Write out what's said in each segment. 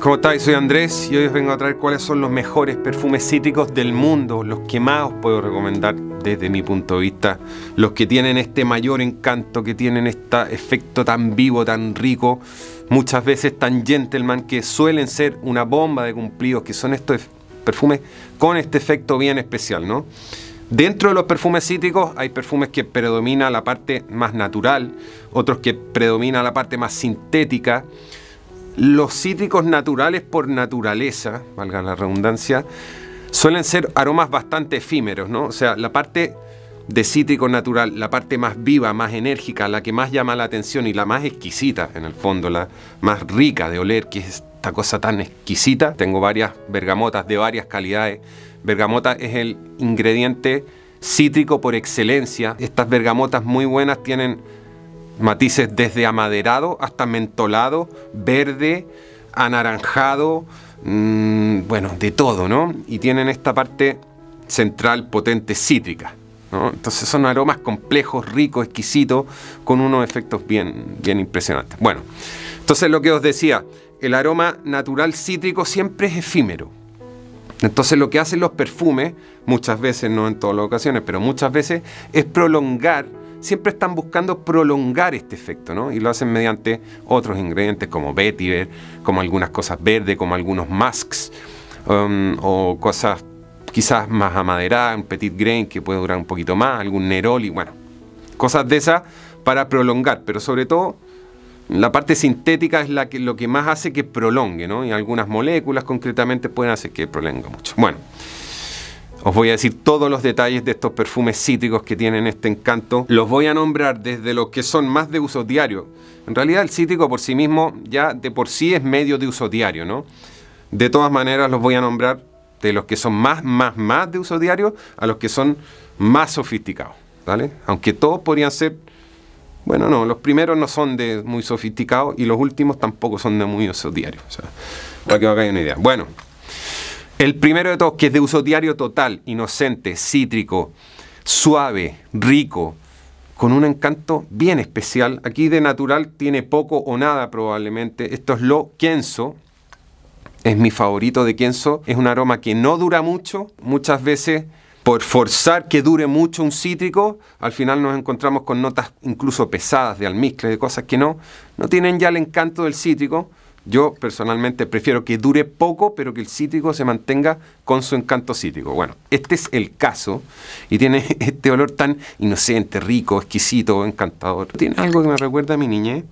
¿Cómo estáis? Soy Andrés y hoy os vengo a traer cuáles son los mejores perfumes cítricos del mundo, los que más os puedo recomendar desde mi punto de vista, los que tienen este mayor encanto, que tienen este efecto tan vivo, tan rico, muchas veces tan gentleman, que suelen ser una bomba de cumplidos, que son estos perfumes con este efecto bien especial, ¿no? Dentro de los perfumes cítricos hay perfumes que predomina la parte más natural, otros que predomina la parte más sintética, los cítricos naturales por naturaleza, valga la redundancia, suelen ser aromas bastante efímeros, ¿no? O sea, la parte de cítrico natural, la parte más viva, más enérgica, la que más llama la atención y la más exquisita, en el fondo, la más rica de oler, que es esta cosa tan exquisita. Tengo varias bergamotas de varias calidades. Bergamota es el ingrediente cítrico por excelencia. Estas bergamotas muy buenas tienen Matices desde amaderado hasta mentolado, verde, anaranjado, mm, bueno, de todo, ¿no? Y tienen esta parte central potente cítrica. ¿no? Entonces son aromas complejos, ricos, exquisitos, con unos efectos bien, bien impresionantes. Bueno, entonces lo que os decía, el aroma natural cítrico siempre es efímero. Entonces lo que hacen los perfumes, muchas veces, no en todas las ocasiones, pero muchas veces, es prolongar siempre están buscando prolongar este efecto, ¿no? Y lo hacen mediante otros ingredientes como vetiver, como algunas cosas verdes, como algunos masks, um, o cosas quizás más amaderadas, un petit grain que puede durar un poquito más, algún neroli, bueno, cosas de esas para prolongar, pero sobre todo la parte sintética es la que, lo que más hace que prolongue, ¿no? Y algunas moléculas concretamente pueden hacer que prolongue mucho. Bueno. Os voy a decir todos los detalles de estos perfumes cítricos que tienen este encanto. Los voy a nombrar desde los que son más de uso diario. En realidad el cítrico por sí mismo ya de por sí es medio de uso diario, ¿no? De todas maneras los voy a nombrar de los que son más, más, más de uso diario a los que son más sofisticados, ¿vale? Aunque todos podrían ser, bueno, no, los primeros no son de muy sofisticados y los últimos tampoco son de muy uso diario. O sea, para que os hagáis una idea. Bueno, el primero de todos, que es de uso diario total, inocente, cítrico, suave, rico, con un encanto bien especial. Aquí de natural tiene poco o nada probablemente. Esto es lo Quenso, Es mi favorito de Quenso, Es un aroma que no dura mucho. Muchas veces por forzar que dure mucho un cítrico, al final nos encontramos con notas incluso pesadas de almizcle, de cosas que no, no tienen ya el encanto del cítrico. Yo personalmente prefiero que dure poco, pero que el cítrico se mantenga con su encanto cítrico. Bueno, este es el caso y tiene este olor tan inocente, rico, exquisito, encantador. Tiene algo que me recuerda a mi niñez.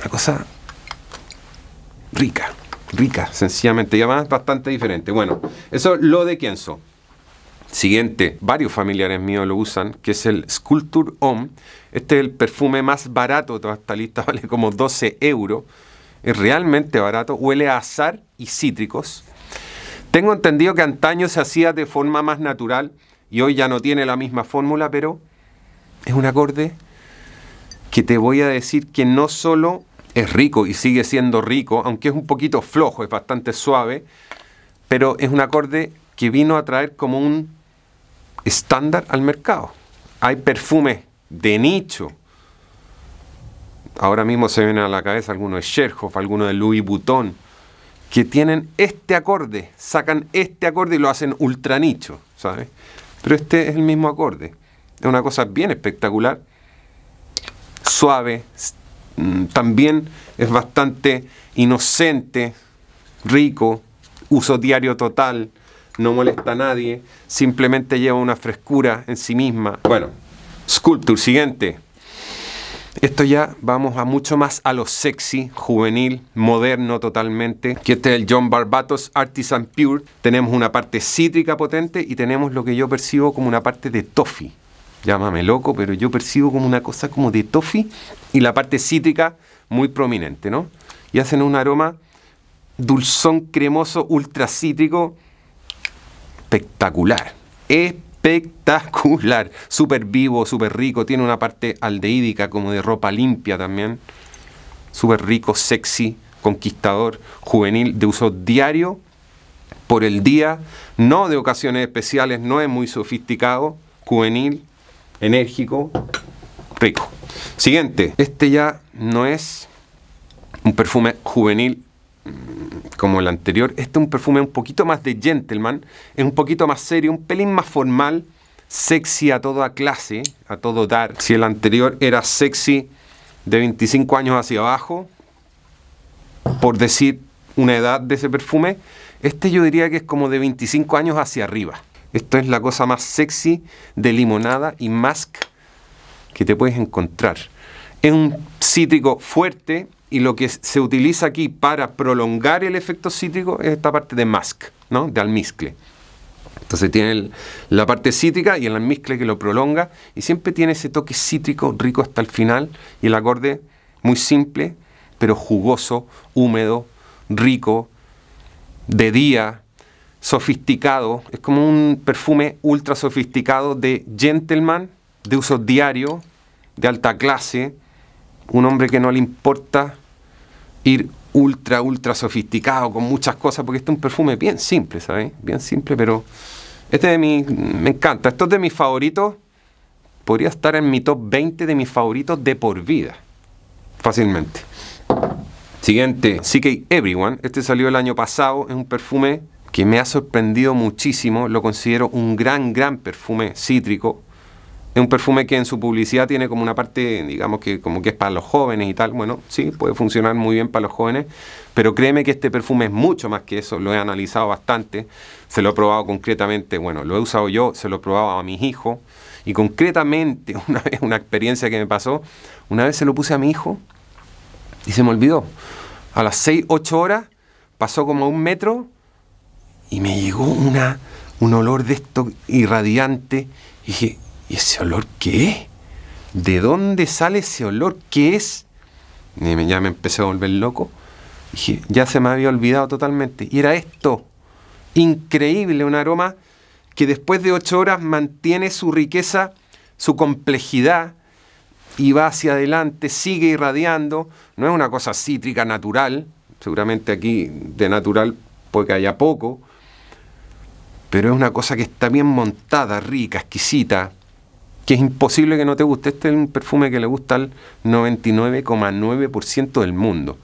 Una cosa rica, rica, sencillamente. Y además bastante diferente. Bueno, eso es lo de Kenzo. Siguiente, varios familiares míos lo usan, que es el Sculpture Home. Este es el perfume más barato de toda esta lista, vale como 12 euros es realmente barato, huele a azar y cítricos. Tengo entendido que antaño se hacía de forma más natural y hoy ya no tiene la misma fórmula, pero es un acorde que te voy a decir que no solo es rico y sigue siendo rico, aunque es un poquito flojo, es bastante suave, pero es un acorde que vino a traer como un estándar al mercado. Hay perfumes de nicho ahora mismo se vienen a la cabeza algunos de Sherhoff, algunos de Louis Vuitton, que tienen este acorde, sacan este acorde y lo hacen ultra nicho, ¿sabes? Pero este es el mismo acorde. Es una cosa bien espectacular, suave, mm, también es bastante inocente, rico, uso diario total, no molesta a nadie, simplemente lleva una frescura en sí misma. Bueno, Sculpture, siguiente. Esto ya vamos a mucho más a lo sexy, juvenil, moderno totalmente. Que este es el John Barbatos Artisan Pure. Tenemos una parte cítrica potente y tenemos lo que yo percibo como una parte de toffee. Llámame loco, pero yo percibo como una cosa como de toffee y la parte cítrica muy prominente, ¿no? Y hacen un aroma dulzón cremoso ultra cítrico espectacular. Espectacular espectacular, súper vivo, súper rico, tiene una parte aldeídica como de ropa limpia también, súper rico, sexy, conquistador, juvenil, de uso diario, por el día, no de ocasiones especiales, no es muy sofisticado, juvenil, enérgico, rico. Siguiente, este ya no es un perfume juvenil Mm, como el anterior, este es un perfume un poquito más de gentleman, es un poquito más serio, un pelín más formal, sexy a toda clase, a todo dar. Si el anterior era sexy de 25 años hacia abajo, por decir una edad de ese perfume, este yo diría que es como de 25 años hacia arriba. Esto es la cosa más sexy de limonada y mask que te puedes encontrar. Es un cítrico fuerte, y lo que se utiliza aquí para prolongar el efecto cítrico es esta parte de mask, ¿no? de almizcle. Entonces tiene la parte cítrica y el almizcle que lo prolonga y siempre tiene ese toque cítrico rico hasta el final y el acorde muy simple, pero jugoso, húmedo, rico, de día, sofisticado. Es como un perfume ultra sofisticado de gentleman, de uso diario, de alta clase, un hombre que no le importa ir ultra, ultra sofisticado con muchas cosas, porque este es un perfume bien simple, ¿sabes? Bien simple, pero este de mi, me encanta. Esto es de mis favoritos. Podría estar en mi top 20 de mis favoritos de por vida. Fácilmente. Siguiente, CK Everyone. Este salió el año pasado. Es un perfume que me ha sorprendido muchísimo. Lo considero un gran, gran perfume cítrico. Es un perfume que en su publicidad tiene como una parte, digamos que como que es para los jóvenes y tal. Bueno, sí, puede funcionar muy bien para los jóvenes, pero créeme que este perfume es mucho más que eso. Lo he analizado bastante, se lo he probado concretamente, bueno, lo he usado yo, se lo he probado a mis hijos y concretamente una vez, una experiencia que me pasó, una vez se lo puse a mi hijo y se me olvidó. A las 6, 8 horas pasó como un metro y me llegó una, un olor de esto irradiante y dije, ¿Y ese olor qué es? ¿De dónde sale ese olor? ¿Qué es? ya me empecé a volver loco. ya se me había olvidado totalmente. Y era esto. Increíble, un aroma que después de ocho horas mantiene su riqueza, su complejidad, y va hacia adelante, sigue irradiando. No es una cosa cítrica natural. Seguramente aquí de natural puede que haya poco. Pero es una cosa que está bien montada, rica, exquisita, que es imposible que no te guste. Este es un perfume que le gusta al 99,9% del mundo.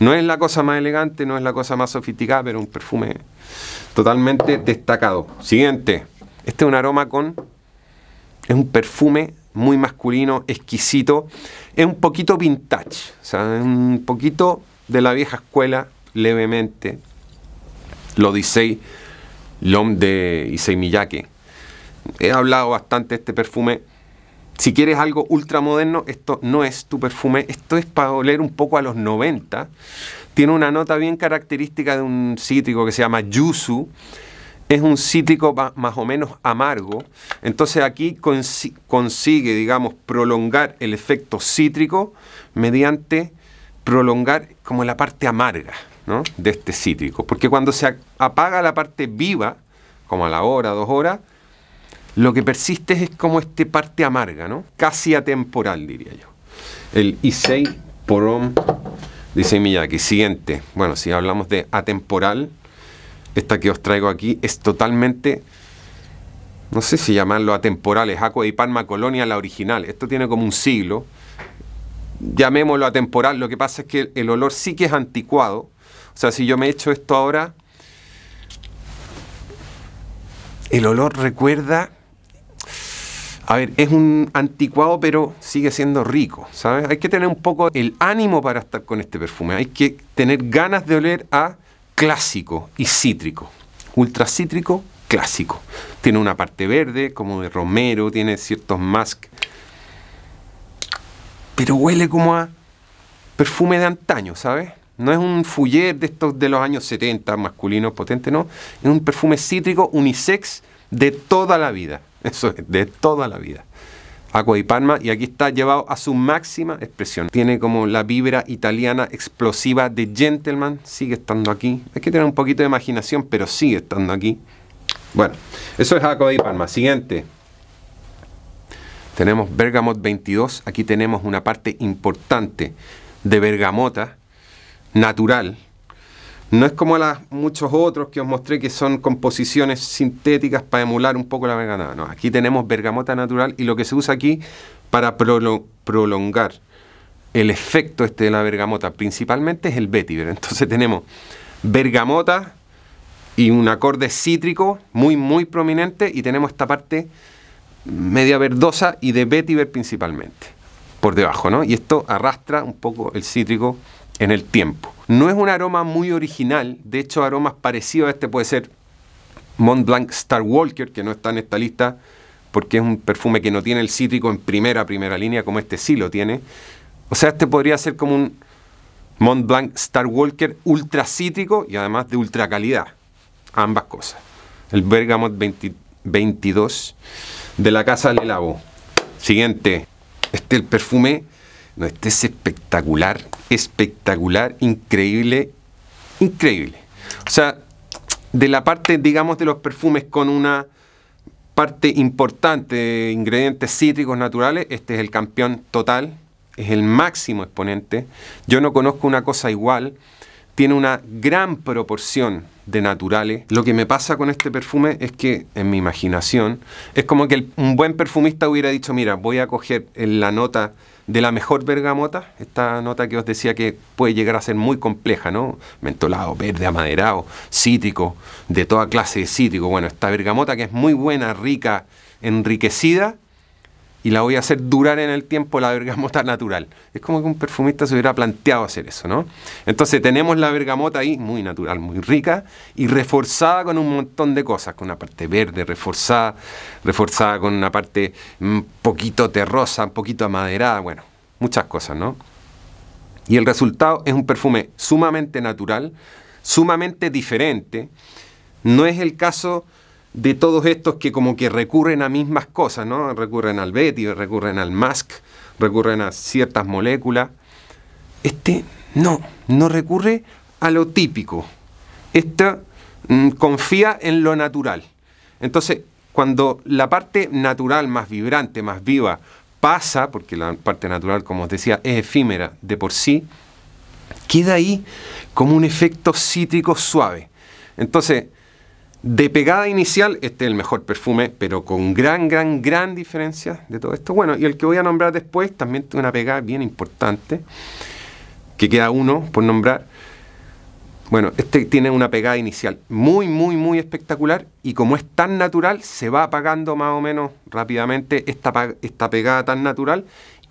No es la cosa más elegante, no es la cosa más sofisticada, pero un perfume totalmente destacado. Siguiente. Este es un aroma con... Es un perfume muy masculino, exquisito. Es un poquito vintage, o sea, un poquito de la vieja escuela, levemente. Lo dice Lom de Issey Miyake. He hablado bastante de este perfume. Si quieres algo ultramoderno, esto no es tu perfume. Esto es para oler un poco a los 90. Tiene una nota bien característica de un cítrico que se llama yuzu. Es un cítrico más o menos amargo. Entonces aquí consigue, digamos, prolongar el efecto cítrico mediante prolongar como la parte amarga de este cítrico. Porque cuando se apaga la parte viva, como a la hora, dos horas, lo que persiste es como este parte amarga, ¿no? Casi atemporal, diría yo. El Issei Porom, dice Miyaki. Siguiente. Bueno, si hablamos de atemporal, esta que os traigo aquí es totalmente no sé si llamarlo atemporal, es Aqua y Palma Colonia, la original. Esto tiene como un siglo. Llamémoslo atemporal. Lo que pasa es que el olor sí que es anticuado. O sea, si yo me echo esto ahora, el olor recuerda a ver, es un anticuado, pero sigue siendo rico, ¿sabes? Hay que tener un poco el ánimo para estar con este perfume. Hay que tener ganas de oler a clásico y cítrico. Ultra cítrico, clásico. Tiene una parte verde, como de romero, tiene ciertos musk. Pero huele como a perfume de antaño, ¿sabes? No es un fuller de estos de los años 70, masculino, potente, no. Es un perfume cítrico unisex de toda la vida. Eso es de toda la vida. Aqua y Palma, y aquí está llevado a su máxima expresión. Tiene como la vibra italiana explosiva de Gentleman, sigue estando aquí. Hay que tener un poquito de imaginación, pero sigue estando aquí. Bueno, eso es Aqua y Palma. Siguiente. Tenemos Bergamot 22, aquí tenemos una parte importante de bergamota natural, no es como muchos otros que os mostré que son composiciones sintéticas para emular un poco la bergamota. No, aquí tenemos bergamota natural y lo que se usa aquí para prolongar el efecto este de la bergamota principalmente es el vetiver. Entonces tenemos bergamota y un acorde cítrico muy muy prominente y tenemos esta parte media verdosa y de vetiver principalmente por debajo, ¿no? Y esto arrastra un poco el cítrico en el tiempo. No es un aroma muy original, de hecho aromas parecidos a este puede ser Mont Blanc Star Walker, que no está en esta lista, porque es un perfume que no tiene el cítrico en primera, primera línea, como este sí lo tiene. O sea, este podría ser como un Mont Blanc Star Walker ultra cítrico y además de ultra calidad. Ambas cosas. El Bergamot 22 de la Casa del Siguiente. Este el perfume este es espectacular, espectacular, increíble, increíble. O sea, de la parte, digamos, de los perfumes con una parte importante de ingredientes cítricos naturales, este es el campeón total, es el máximo exponente. Yo no conozco una cosa igual. Tiene una gran proporción de naturales. Lo que me pasa con este perfume es que, en mi imaginación, es como que un buen perfumista hubiera dicho, mira, voy a coger en la nota de la mejor bergamota, esta nota que os decía que puede llegar a ser muy compleja, ¿no? Mentolado, verde, amaderado, cítrico, de toda clase de cítrico. Bueno, esta bergamota que es muy buena, rica, enriquecida, y la voy a hacer durar en el tiempo la bergamota natural. Es como que un perfumista se hubiera planteado hacer eso, ¿no? Entonces tenemos la bergamota ahí, muy natural, muy rica, y reforzada con un montón de cosas, con una parte verde reforzada, reforzada con una parte un mm, poquito terrosa, un poquito amaderada, bueno, muchas cosas, ¿no? Y el resultado es un perfume sumamente natural, sumamente diferente. No es el caso de todos estos que como que recurren a mismas cosas, ¿no? Recurren al Betty, recurren al mask recurren a ciertas moléculas. Este no, no recurre a lo típico. Esta mm, confía en lo natural. Entonces, cuando la parte natural más vibrante, más viva, pasa, porque la parte natural, como os decía, es efímera de por sí, queda ahí como un efecto cítrico suave. Entonces, de pegada inicial, este es el mejor perfume, pero con gran, gran, gran diferencia de todo esto. Bueno, y el que voy a nombrar después también tiene una pegada bien importante, que queda uno por nombrar. Bueno, este tiene una pegada inicial muy, muy, muy espectacular y como es tan natural, se va apagando más o menos rápidamente esta, pegada tan natural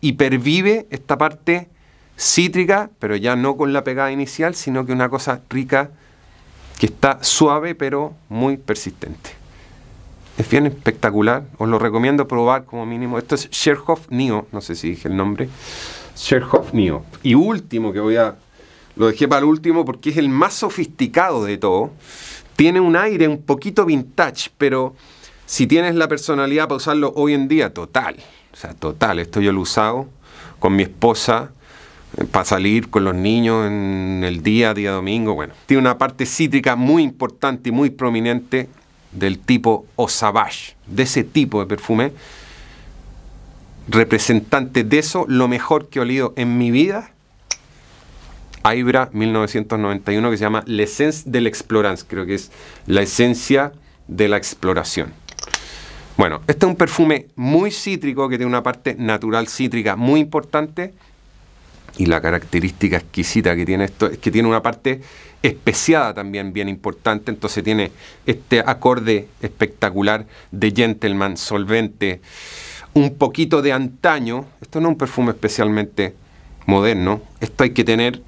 y pervive esta parte cítrica, pero ya no con la pegada inicial, sino que una cosa rica, que está suave pero muy persistente. Es bien espectacular, os lo recomiendo probar como mínimo. Esto es Sherhoff Neo, no sé si dije el nombre. Sherhoff Neo. Y último que voy a... Lo dejé para el último porque es el más sofisticado de todo. Tiene un aire un poquito vintage, pero si tienes la personalidad para usarlo hoy en día, total. O sea, total. Esto yo lo he usado con mi esposa para salir con los niños en el día, día domingo, bueno. Tiene una parte cítrica muy importante y muy prominente del tipo Osavash, de ese tipo de perfume. Representante de eso, lo mejor que he olido en mi vida, Aibra 1991, que se llama L'essence de l'explorance, creo que es la esencia de la exploración. Bueno, este es un perfume muy cítrico que tiene una parte natural cítrica muy importante y la característica exquisita que tiene esto es que tiene una parte especiada también bien importante, entonces tiene este acorde espectacular de gentleman, solvente, un poquito de antaño, esto no es un perfume especialmente moderno, esto hay que tener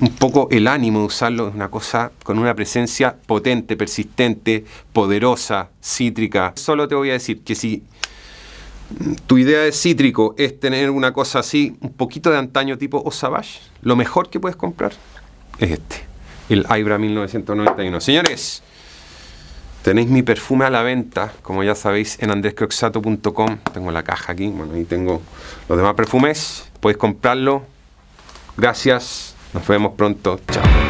un poco el ánimo de usarlo, es una cosa con una presencia potente, persistente, poderosa, cítrica. Solo te voy a decir que si tu idea de cítrico es tener una cosa así, un poquito de antaño tipo osavash. lo mejor que puedes comprar es este, el Ibra 1991. Señores, tenéis mi perfume a la venta, como ya sabéis, en andrescroxato.com. Tengo la caja aquí, bueno, y tengo los demás perfumes. Podéis comprarlo. Gracias, nos vemos pronto. Chao.